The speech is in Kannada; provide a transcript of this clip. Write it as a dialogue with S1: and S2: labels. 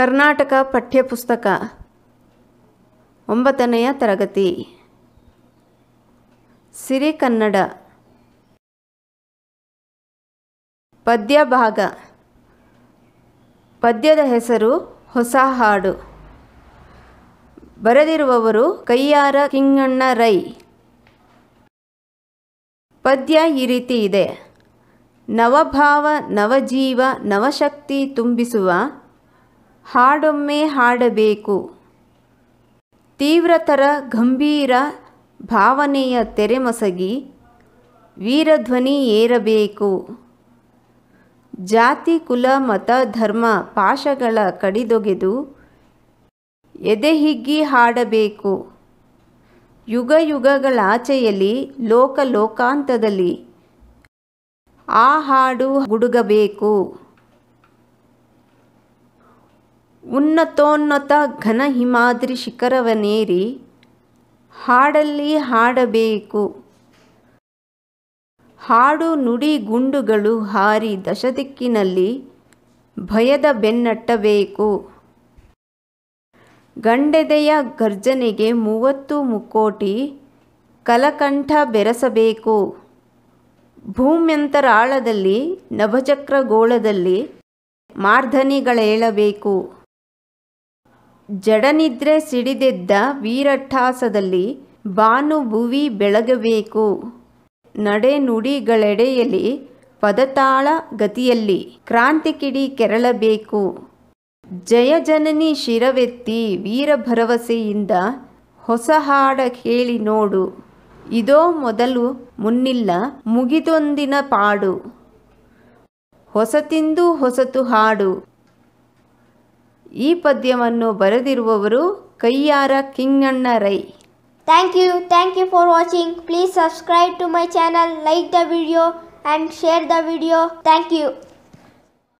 S1: ಕರ್ನಾಟಕ ಪಠ್ಯಪುಸ್ತಕ ಒಂಬತ್ತನೆಯ ತರಗತಿ ಸಿರಿ ಕನ್ನಡ ಪದ್ಯ ಭಾಗ ಪದ್ಯದ ಹೆಸರು ಹೊಸ ಹಾಡು ಬರೆದಿರುವವರು ಕೈಯಾರ ಕಿಂಗಣ್ಣ ರೈ ಪದ್ಯ ಈ ರೀತಿ ಇದೆ ನವಭಾವ ನವಜೀವ ನವಶಕ್ತಿ ತುಂಬಿಸುವ ಹಾಡೊಮ್ಮೆ ಹಾಡಬೇಕು ತೀವ್ರತರ ಗಂಭೀರ ಭಾವನೆಯ ತೆರೆಮಸಗಿ ವೀರಧ್ವನಿ ಏರಬೇಕು ಜಾತಿ ಕುಲ ಮತ ಧರ್ಮ ಪಾಶಗಳ ಕಡಿದೊಗೆದು ಎದೆಹಿಗ್ಗಿ ಹಾಡಬೇಕು ಯುಗ ಯುಗಗಳ ಲೋಕ ಆ ಹಾಡು ಹುಡುಗಬೇಕು ಉನ್ನತೋನ್ನತ ಘನ ಹಿಮಾದ್ರಿ ಶಿಖರವನೇರಿ ಹಾಡಲ್ಲಿ ಹಾಡಬೇಕು ಹಾಡು ನುಡಿ ಗುಂಡುಗಳು ಹಾರಿ ದಶದಿಕ್ಕಿನಲ್ಲಿ ಭಯದ ಬೆನ್ನಟ್ಟಬೇಕು ಗಂಡೆದೆಯ ಗರ್ಜನೆಗೆ ಮೂವತ್ತು ಮುಕ್ಕೋಟಿ ಕಲಕಂಠ ಬೆರೆಸಬೇಕು ಭೂಮ್ಯಂತರಾಳದಲ್ಲಿ ನಭಚಕ್ರಗೋಳದಲ್ಲಿ ಮಾರ್ಧನಿಗಳೇಳಬೇಕು ಜಡನಿದ್ರೆ ಸಿಡಿದೆದ್ದ ವೀರಟ್ಟಾಸದಲ್ಲಿ ಭಾನುಭುವಿ ಬೆಳಗಬೇಕು ನಡೆನುಡಿಗಳೆಡೆಯಲ್ಲಿ ಪದತಾಳ ಗತಿಯಲ್ಲಿ ಕ್ರಾಂತಿಕಿಡಿ ಕೆರಳಬೇಕು ಜಯ ಜನನಿ ಶಿರವೆತ್ತಿ ಭರವಸೆಯಿಂದ ಹೊಸ ಹಾಡ ಕೇಳಿ ನೋಡು ಇದೋ ಮೊದಲು ಮುನ್ನಿಲ್ಲ ಮುಗಿದೊಂದಿನ ಪಾಡು ಹೊಸತಿಂದು ಹೊಸತು ಹಾಡು ಈ ಪದ್ಯವನ್ನು ಬರೆದಿರುವವರು Kayyara Kinhanna Rai thank you thank you for watching please subscribe to my channel like the video and share the video thank you